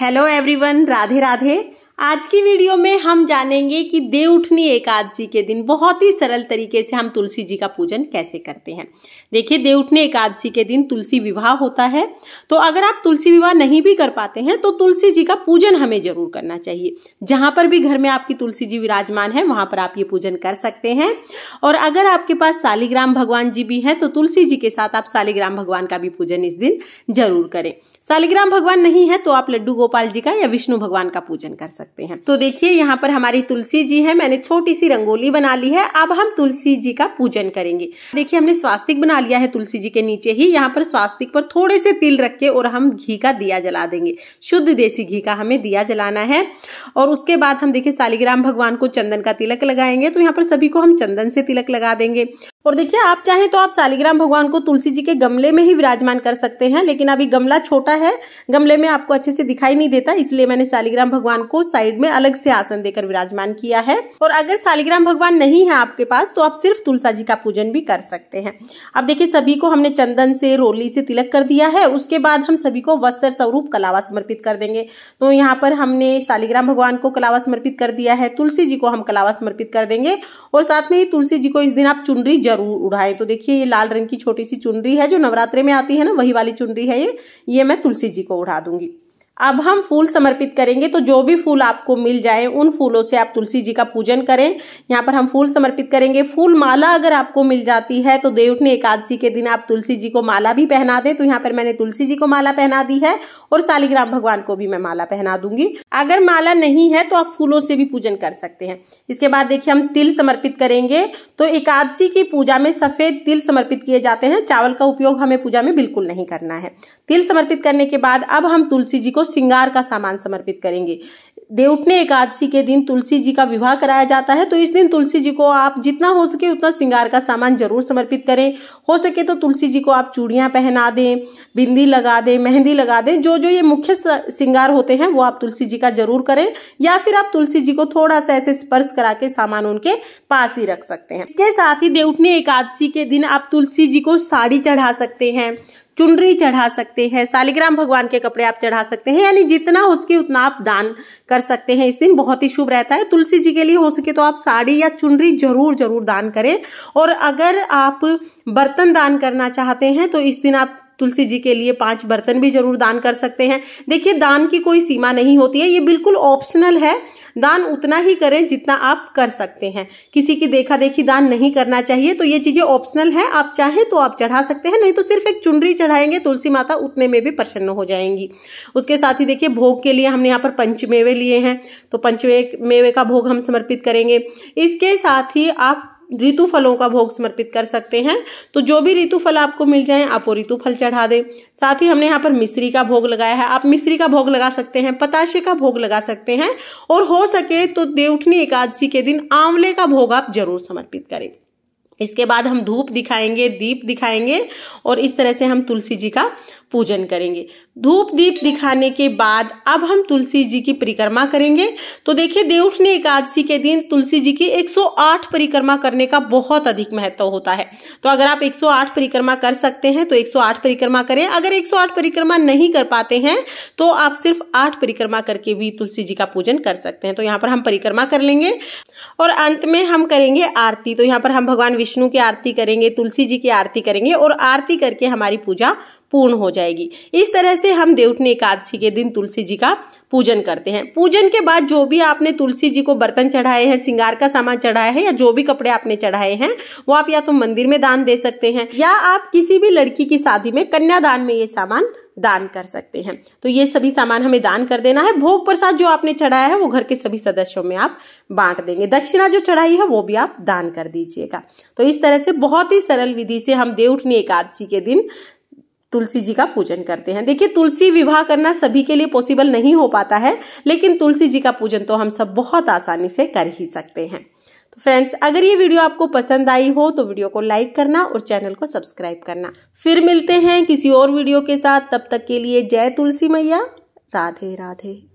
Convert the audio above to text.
hello everyone Radhe Radhe आज की video में हम जानेंगे कि देव उठनी एकादशी के दिन बहुत ही सरल तरीके से हम तुलसी जी का पूजन कैसे करते हैं देखिए देव उठनी एकादशी के दिन तुलसी विवाह होता है तो अगर आप तुलसी विवाह नहीं भी कर पाते हैं तो तुलसी जी का पूजन हमें जरूर करना चाहिए जहां पर भी घर में आपकी तुलसी जी विराजमान है वहां पर आप ये पूजन कर सकते हैं और अगर आपके पास शालिग्राम भगवान जी भी हैं तो तुलसी जी के साथ आप शालिग्राम भगवान का भी पूजन इस दिन जरूर करें शालिग्राम भगवान नहीं है तो आप लड्डू गोपाल जी का या विष्णु भगवान का पूजन कर सकते सकते हैं तो देखिए यहाँ पर हमारी तुलसी जी है मैंने छोटी सी रंगोली बना ली है अब हम तुलसी जी का पूजन करेंगे देखिए हमने स्वास्तिक बना लिया है तुलसी जी के नीचे ही यहाँ पर स्वास्तिक पर थोड़े से तिल रख के और हम घी का दिया जला देंगे शुद्ध देसी घी का हमें दिया जलाना है और उसके बाद हम देखिए शालिग्राम भगवान को चंदन का तिलक लगाएंगे तो यहाँ पर सभी को हम चंदन से तिलक लगा देंगे और देखिए आप चाहें तो आप शालिग्राम भगवान को तुलसी जी के गमले में ही विराजमान कर सकते हैं लेकिन अभी गमला छोटा है गमले में आपको अच्छे से दिखाई नहीं देता इसलिए मैंने शालिग्राम भगवान को साइड में अलग से आसन देकर विराजमान किया है और अगर शालिग्राम भगवान नहीं है आपके पास तो आप सिर्फ तुलसा जी का पूजन भी कर सकते हैं अब देखिए सभी को हमने चंदन से रोली से तिलक कर दिया है उसके बाद हम सभी को वस्त्र स्वरूप कलावा समर्पित कर देंगे तो यहाँ पर हमने शालिग्राम भगवान को कलावा समर्पित कर दिया है तुलसी जी को हम कलावा समर्पित कर देंगे और साथ में ही तुलसी जी को इस दिन आप चुनरी और उड़ाएं तो देखिए ये लाल रंग की छोटी सी चुनरी है जो नवरात्रे में आती है ना वही वाली चुनरी है ये ये मैं तुलसी जी को उड़ा दूंगी अब हम फूल समर्पित करेंगे तो जो भी फूल आपको मिल जाए उन फूलों से आप तुलसी जी का पूजन करें यहाँ पर हम फूल समर्पित करेंगे फूल माला अगर आपको मिल जाती है तो देवठनी एकादशी के दिन आप तुलसी जी को माला भी पहना दें तो यहाँ पर मैंने तुलसी जी को माला पहना दी है और शालिग्राम भगवान को भी मैं माला पहना दूंगी अगर माला नहीं है तो आप फूलों से भी पूजन कर सकते हैं इसके बाद देखिए हम तिल समर्पित करेंगे तो एकादशी की पूजा में सफेद तिल समर्पित किए जाते हैं चावल का उपयोग हमें पूजा में बिल्कुल नहीं करना है तिल समर्पित करने के बाद अब हम तुलसी जी को को श्रृंगार का सामान समर्पित करेंगे देवउठने एकादशी के दिन तुलसी जी का विवाह कराया जाता है तो इस दिन तुलसी जी को आप जितना हो सके उतना श्रृंगार का सामान जरूर समर्पित करें हो सके तो तुलसी जी को आप चूड़ियाँ पहना दें बिंदी लगा दें मेहंदी लगा दें जो जो ये मुख्य श्रृंगार होते हैं वो आप तुलसी जी का जरूर करें या फिर आप तुलसी जी को थोड़ा सा ऐसे स्पर्श करा के सामान उनके पास ही रख सकते हैं इसके साथ ही देवउठने एकादशी के दिन आप तुलसी जी को साड़ी चढ़ा सकते हैं चुनरी चढ़ा सकते हैं शालिग्राम भगवान के कपड़े आप चढ़ा सकते हैं यानी जितना हो सके उतना आप दान कर सकते हैं इस दिन बहुत ही शुभ रहता है तुलसी जी के लिए हो सके तो आप साड़ी या चुनरी जरूर जरूर दान करें और अगर आप बर्तन दान करना चाहते हैं तो इस दिन आप तुलसी जी के लिए पांच बर्तन भी जरूर दान कर सकते हैं देखिए दान की कोई सीमा नहीं होती है ये बिल्कुल ऑप्शनल है दान उतना ही करें जितना आप कर सकते हैं किसी की देखा देखी दान नहीं करना चाहिए तो ये चीजें ऑप्शनल है आप चाहें तो आप चढ़ा सकते हैं नहीं तो सिर्फ एक चुनरी चढ़ाएंगे तुलसी माता उतने में भी प्रसन्न हो जाएंगी उसके साथ ही देखिए भोग के लिए हमने यहाँ पर पंचमेवे लिए हैं तो पंचमे मेवे का भोग हम समर्पित करेंगे इसके साथ ही आप ऋतु फलों का भोग समर्पित कर सकते हैं तो जो भी ऋतु फल आपको मिल जाए आप वो ऋतु फल चढ़ा दें साथ ही हमने यहाँ पर मिश्री का भोग लगाया है आप मिश्री का भोग लगा सकते हैं पताशे का भोग लगा सकते हैं और हो सके तो देवठनी एकादशी के दिन आंवले का भोग आप जरूर समर्पित करें इसके बाद हम धूप दिखाएंगे दीप दिखाएंगे और इस तरह से हम तुलसी जी का पूजन करेंगे धूप दीप दिखाने के बाद अब हम तुलसी जी की परिक्रमा करेंगे तो देखिए देवउठनी एकादशी के दिन तुलसी जी की 108 परिक्रमा करने का बहुत अधिक महत्व होता है तो अगर आप 108 परिक्रमा कर सकते हैं तो 108 परिक्रमा करें अगर 108 परिक्रमा नहीं कर पाते हैं तो आप सिर्फ आठ परिक्रमा करके भी तुलसी जी का पूजन कर सकते हैं तो यहाँ पर हम परिक्रमा कर लेंगे और अंत में हम करेंगे आरती तो यहाँ पर हम भगवान विष्णु की आरती करेंगे तुलसी जी की आरती करेंगे और आरती करके हमारी पूजा पूर्ण हो जाएगी इस तरह से हम देवउठनी एकादशी के दिन तुलसी जी का पूजन करते हैं पूजन के बाद जो भी आपने तुलसी जी को बर्तन चढ़ाए हैं सिंगार का सामान चढ़ाया है या जो भी कपड़े आपने चढ़ाए हैं वो आप या तो मंदिर में दान दे सकते हैं या आप किसी भी लड़की की शादी में कन्यादान में ये सामान दान कर सकते हैं तो ये सभी सामान हमें दान कर देना है भोग प्रसाद जो आपने चढ़ाया है वो घर के सभी सदस्यों में आप बांट देंगे दक्षिणा जो चढ़ाई है वो भी आप दान कर दीजिएगा तो इस तरह से बहुत ही सरल विधि से हम देवठनी एकादशी के दिन तुलसी जी का पूजन करते हैं देखिए तुलसी विवाह करना सभी के लिए पॉसिबल नहीं हो पाता है लेकिन तुलसी जी का पूजन तो हम सब बहुत आसानी से कर ही सकते हैं तो फ्रेंड्स अगर ये वीडियो आपको पसंद आई हो तो वीडियो को लाइक करना और चैनल को सब्सक्राइब करना फिर मिलते हैं किसी और वीडियो के साथ तब तक के लिए जय तुलसी मैया राधे राधे